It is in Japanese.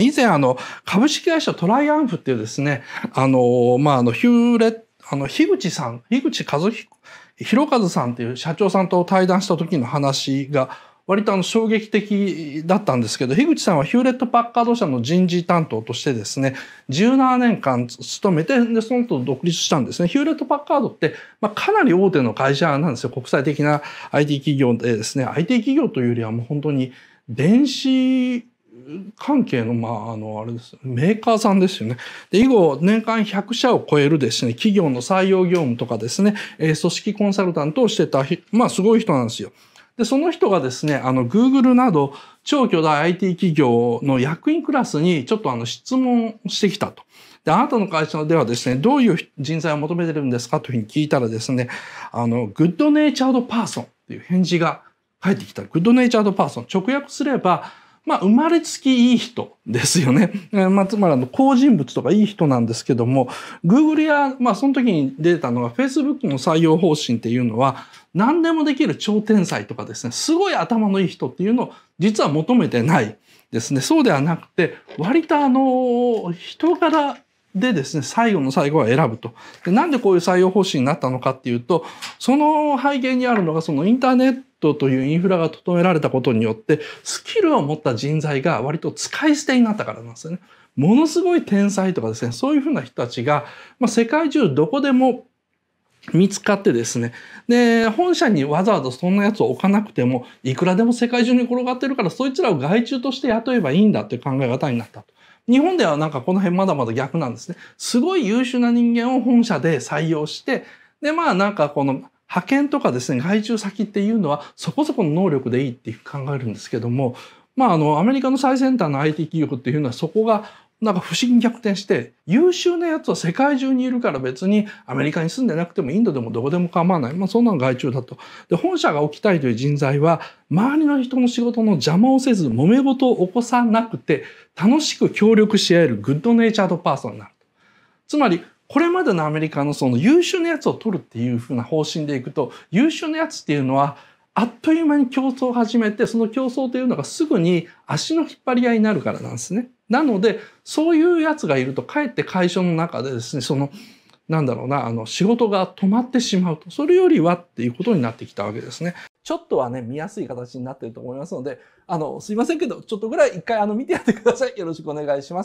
以前あの株式会社トライアンフっていうですねあのまああのヒューレあの樋口さん樋口和彦広和さんっていう社長さんと対談した時の話が割とあの衝撃的だったんですけど、樋口さんはヒューレット・パッカード社の人事担当としてですね、17年間勤めて、で、その後独立したんですね。ヒューレット・パッカードって、まあ、かなり大手の会社なんですよ。国際的な IT 企業でですね、IT 企業というよりはもう本当に電子関係の、まあ、あの、あれです。メーカーさんですよね。で、以後、年間100社を超えるですね、企業の採用業務とかですね、えー、組織コンサルタントをしてた、まあ、すごい人なんですよ。で、その人がですね、あの、Google など、超巨大 IT 企業の役員クラスに、ちょっとあの、質問してきたと。で、あなたの会社ではですね、どういう人材を求めてるんですかというふうに聞いたらですね、あの、グッドネイチャードパーソンっていう返事が返ってきた。グッドネイチャードパーソン。直訳すれば、まあ、生まれつきいい人ですよね。まあ、つまり、あの、好人物とかいい人なんですけども、Google や、まあ、その時に出たのが Facebook の採用方針っていうのは、何でもできる超天才とかですね、すごい頭のいい人っていうのを実は求めてないですね。そうではなくて、割とあの、人柄でですね、最後の最後は選ぶと。でなんでこういう採用方針になったのかっていうと、その背景にあるのが、そのインターネットというインフラが整えられたことによってスキルを持った人材が割と使い捨てになったからなんですよね。ものすごい天才とかですねそういうふうな人たちが、まあ、世界中どこでも見つかってですね。で、本社にわざわざそんなやつを置かなくても、いくらでも世界中に転がってるから、そいつらを外注として雇えばいいんだという考え方になったと。日本ではなんかこの辺まだまだ逆なんですね。すごい優秀な人間を本社で採用して、で、まあなんかこの派遣とかですね、外注先っていうのはそこそこの能力でいいって考えるんですけども、まあ、あの、アメリカの最先端の IT 企業っていうのはそこがなんか不思議に逆転して、優秀なやつは世界中にいるから別にアメリカに住んでなくてもインドでもどこでも構わない。まあそんなの外注だと。で、本社が置きたいという人材は、周りの人の仕事の邪魔をせず、揉め事を起こさなくて、楽しく協力し合えるグッドネイチャードパーソンになる。つまり、これまでのアメリカのその優秀なやつを取るっていうふうな方針でいくと優秀なやつっていうのはあっという間に競争を始めてその競争というのがすぐに足の引っ張り合いになるからなんですね。なのでそういうやつがいるとかえって会社の中でですねそのなんだろうなあの仕事が止まってしまうとそれよりはっていうことになってきたわけですね。ちょっとはね見やすい形になってると思いますのであのすいませんけどちょっとぐらい一回あの見てやってください。よろしくお願いします。